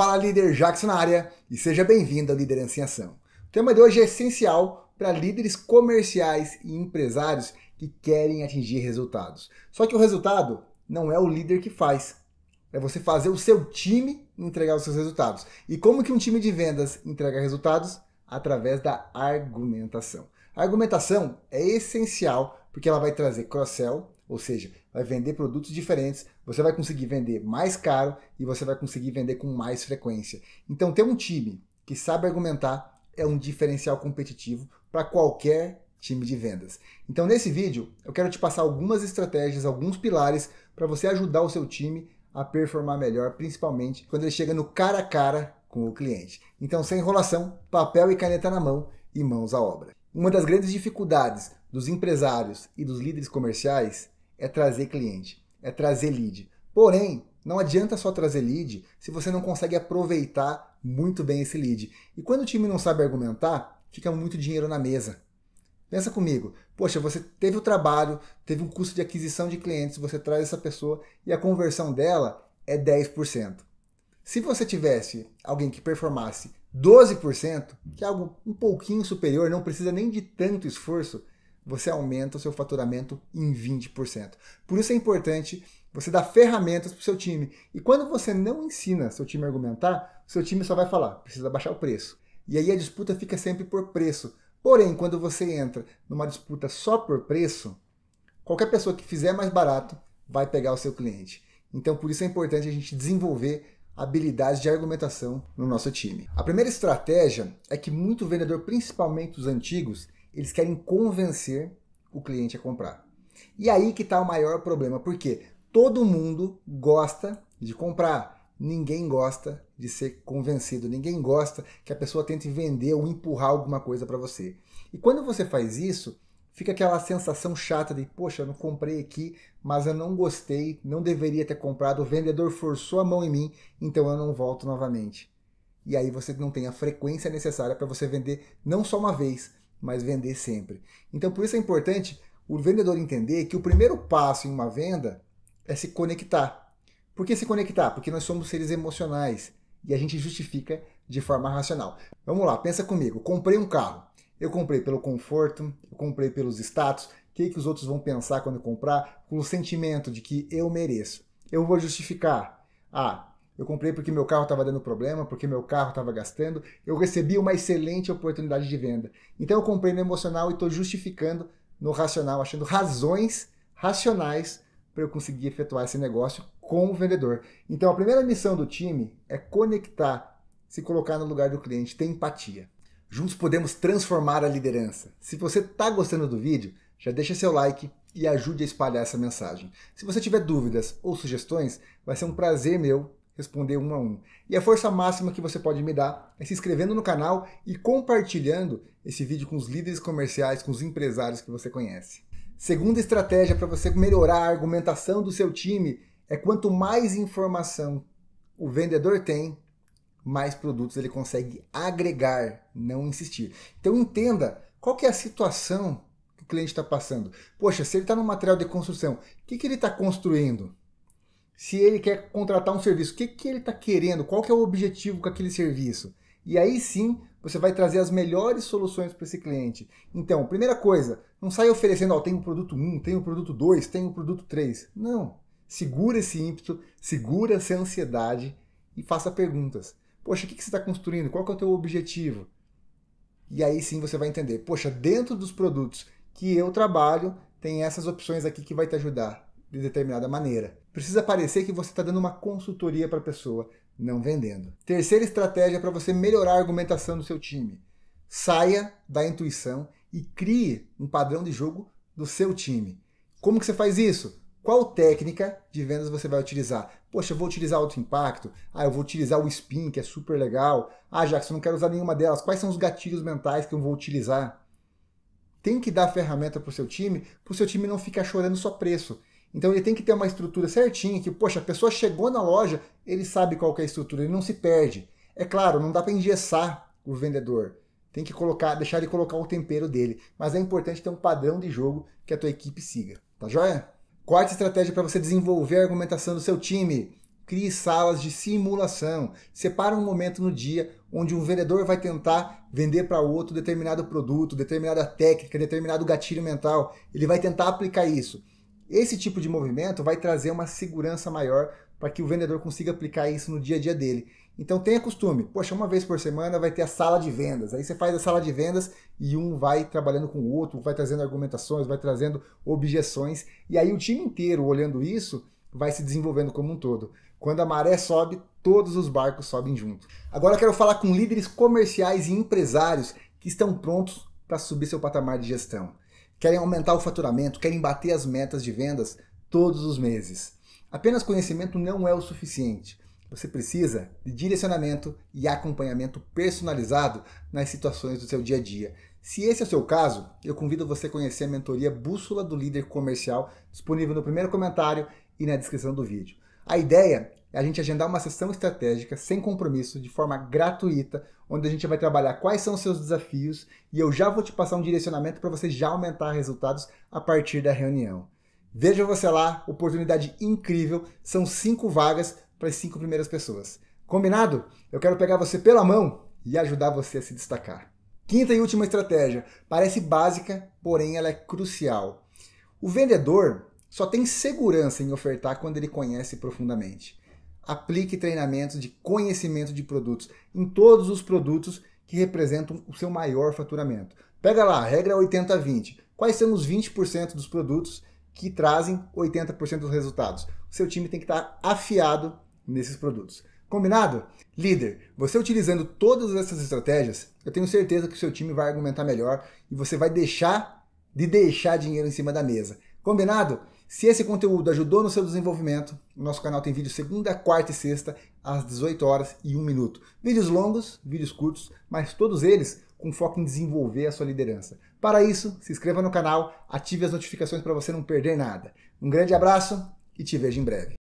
Fala líder Jackson na área e seja bem-vindo à Liderança em Ação. O tema de hoje é essencial para líderes comerciais e empresários que querem atingir resultados. Só que o resultado não é o líder que faz, é você fazer o seu time entregar os seus resultados. E como que um time de vendas entrega resultados? Através da argumentação. A argumentação é essencial porque ela vai trazer cross-sell, ou seja, vai vender produtos diferentes, você vai conseguir vender mais caro e você vai conseguir vender com mais frequência. Então, ter um time que sabe argumentar é um diferencial competitivo para qualquer time de vendas. Então, nesse vídeo, eu quero te passar algumas estratégias, alguns pilares para você ajudar o seu time a performar melhor, principalmente quando ele chega no cara a cara com o cliente. Então, sem enrolação, papel e caneta na mão e mãos à obra. Uma das grandes dificuldades dos empresários e dos líderes comerciais é trazer cliente, é trazer lead. Porém, não adianta só trazer lead se você não consegue aproveitar muito bem esse lead. E quando o time não sabe argumentar, fica muito dinheiro na mesa. Pensa comigo, poxa, você teve o trabalho, teve um custo de aquisição de clientes, você traz essa pessoa e a conversão dela é 10%. Se você tivesse alguém que performasse 12%, que é algo um pouquinho superior, não precisa nem de tanto esforço, você aumenta o seu faturamento em 20%. Por isso é importante você dar ferramentas para o seu time. E quando você não ensina seu time a argumentar, seu time só vai falar, precisa baixar o preço. E aí a disputa fica sempre por preço. Porém, quando você entra numa disputa só por preço, qualquer pessoa que fizer mais barato vai pegar o seu cliente. Então, por isso é importante a gente desenvolver habilidades de argumentação no nosso time. A primeira estratégia é que muito vendedor, principalmente os antigos, eles querem convencer o cliente a comprar. E aí que está o maior problema, porque todo mundo gosta de comprar, ninguém gosta de ser convencido, ninguém gosta que a pessoa tente vender ou empurrar alguma coisa para você. E quando você faz isso, fica aquela sensação chata de, poxa, eu não comprei aqui, mas eu não gostei, não deveria ter comprado, o vendedor forçou a mão em mim, então eu não volto novamente. E aí você não tem a frequência necessária para você vender não só uma vez, mas vender sempre. Então, por isso é importante o vendedor entender que o primeiro passo em uma venda é se conectar. Por que se conectar? Porque nós somos seres emocionais e a gente justifica de forma racional. Vamos lá, pensa comigo. Comprei um carro. Eu comprei pelo conforto, eu comprei pelos status. O que, que os outros vão pensar quando eu comprar? Com o sentimento de que eu mereço. Eu vou justificar. Ah, eu comprei porque meu carro estava dando problema, porque meu carro estava gastando. Eu recebi uma excelente oportunidade de venda. Então eu comprei no emocional e estou justificando no racional, achando razões racionais para eu conseguir efetuar esse negócio com o vendedor. Então a primeira missão do time é conectar, se colocar no lugar do cliente, ter empatia. Juntos podemos transformar a liderança. Se você está gostando do vídeo, já deixa seu like e ajude a espalhar essa mensagem. Se você tiver dúvidas ou sugestões, vai ser um prazer meu responder um a um. E a força máxima que você pode me dar é se inscrevendo no canal e compartilhando esse vídeo com os líderes comerciais, com os empresários que você conhece. Segunda estratégia para você melhorar a argumentação do seu time é quanto mais informação o vendedor tem, mais produtos ele consegue agregar, não insistir. Então entenda qual que é a situação que o cliente está passando. Poxa, se ele está no material de construção, o que, que ele está construindo? se ele quer contratar um serviço, o que, que ele está querendo, qual que é o objetivo com aquele serviço. E aí sim você vai trazer as melhores soluções para esse cliente. Então, primeira coisa, não sai oferecendo, ó, tem o produto 1, tem o produto 2, tem o produto 3. Não. Segura esse ímpeto, segura essa ansiedade e faça perguntas. Poxa, o que, que você está construindo? Qual que é o teu objetivo? E aí sim você vai entender, poxa, dentro dos produtos que eu trabalho, tem essas opções aqui que vai te ajudar de determinada maneira. Precisa parecer que você está dando uma consultoria para a pessoa, não vendendo. Terceira estratégia para você melhorar a argumentação do seu time. Saia da intuição e crie um padrão de jogo do seu time. Como que você faz isso? Qual técnica de vendas você vai utilizar? Poxa, eu vou utilizar alto impacto. Ah, eu vou utilizar o spin, que é super legal. Ah, já que você não quer usar nenhuma delas. Quais são os gatilhos mentais que eu vou utilizar? Tem que dar ferramenta para o seu time, para o seu time não ficar chorando só preço então ele tem que ter uma estrutura certinha, que, poxa, a pessoa chegou na loja, ele sabe qual é a estrutura, ele não se perde. É claro, não dá para engessar o vendedor. Tem que colocar, deixar ele colocar o tempero dele. Mas é importante ter um padrão de jogo que a tua equipe siga. Tá joia? Quarta estratégia para você desenvolver a argumentação do seu time. Crie salas de simulação. Separa um momento no dia onde um vendedor vai tentar vender para outro determinado produto, determinada técnica, determinado gatilho mental. Ele vai tentar aplicar isso. Esse tipo de movimento vai trazer uma segurança maior para que o vendedor consiga aplicar isso no dia a dia dele. Então tenha costume, poxa, uma vez por semana vai ter a sala de vendas. Aí você faz a sala de vendas e um vai trabalhando com o outro, vai trazendo argumentações, vai trazendo objeções. E aí o time inteiro olhando isso vai se desenvolvendo como um todo. Quando a maré sobe, todos os barcos sobem junto. Agora eu quero falar com líderes comerciais e empresários que estão prontos para subir seu patamar de gestão querem aumentar o faturamento, querem bater as metas de vendas todos os meses. Apenas conhecimento não é o suficiente. Você precisa de direcionamento e acompanhamento personalizado nas situações do seu dia a dia. Se esse é o seu caso, eu convido você a conhecer a mentoria Bússola do Líder Comercial, disponível no primeiro comentário e na descrição do vídeo. A ideia é a gente agendar uma sessão estratégica sem compromisso, de forma gratuita, onde a gente vai trabalhar quais são os seus desafios e eu já vou te passar um direcionamento para você já aumentar resultados a partir da reunião. Veja você lá, oportunidade incrível, são cinco vagas para as cinco primeiras pessoas. Combinado? Eu quero pegar você pela mão e ajudar você a se destacar. Quinta e última estratégia, parece básica, porém ela é crucial. O vendedor só tem segurança em ofertar quando ele conhece profundamente. Aplique treinamentos de conhecimento de produtos em todos os produtos que representam o seu maior faturamento. Pega lá, a regra 80-20. Quais são os 20% dos produtos que trazem 80% dos resultados? O seu time tem que estar afiado nesses produtos. Combinado? Líder, você utilizando todas essas estratégias, eu tenho certeza que o seu time vai argumentar melhor e você vai deixar de deixar dinheiro em cima da mesa. Combinado? Se esse conteúdo ajudou no seu desenvolvimento, nosso canal tem vídeo segunda, quarta e sexta, às 18 horas e 1 minuto. Vídeos longos, vídeos curtos, mas todos eles com foco em desenvolver a sua liderança. Para isso, se inscreva no canal, ative as notificações para você não perder nada. Um grande abraço e te vejo em breve.